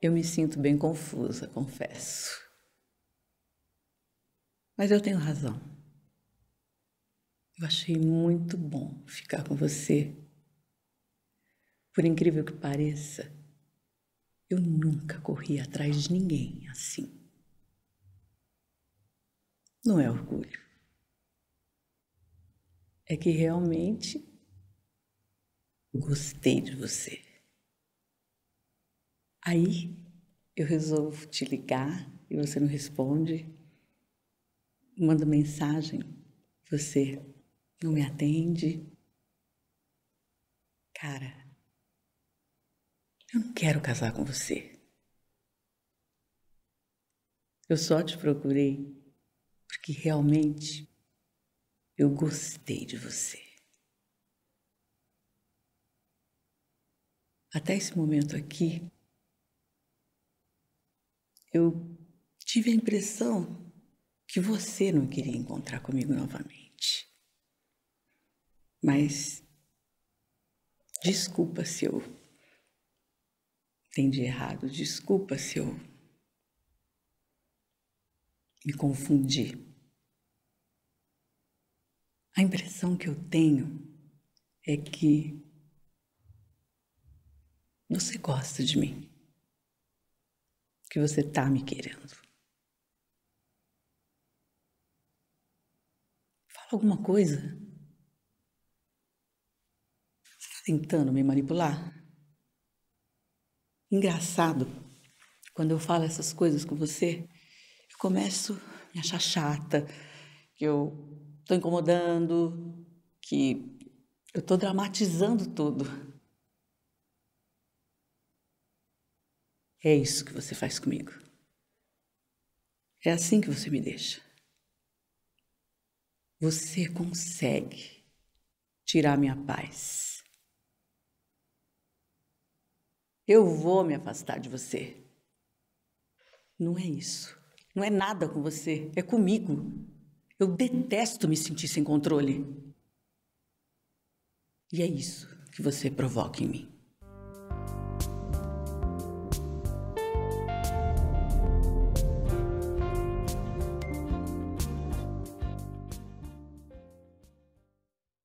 Eu me sinto bem confusa, confesso. Mas eu tenho razão. Eu achei muito bom ficar com você. Por incrível que pareça, eu nunca corri atrás de ninguém assim. Não é orgulho. É que realmente gostei de você. Aí eu resolvo te ligar e você não responde, manda mensagem, você não me atende. Cara, eu não quero casar com você. Eu só te procurei porque realmente eu gostei de você. Até esse momento aqui, eu tive a impressão que você não queria encontrar comigo novamente. Mas desculpa se eu entendi errado, desculpa se eu me confundi. A impressão que eu tenho é que você gosta de mim que você está me querendo. Fala alguma coisa. Você tá tentando me manipular? Engraçado, quando eu falo essas coisas com você, eu começo a me achar chata, que eu estou incomodando, que eu estou dramatizando tudo. É isso que você faz comigo. É assim que você me deixa. Você consegue tirar minha paz. Eu vou me afastar de você. Não é isso. Não é nada com você, é comigo. Eu detesto me sentir sem controle. E é isso que você provoca em mim.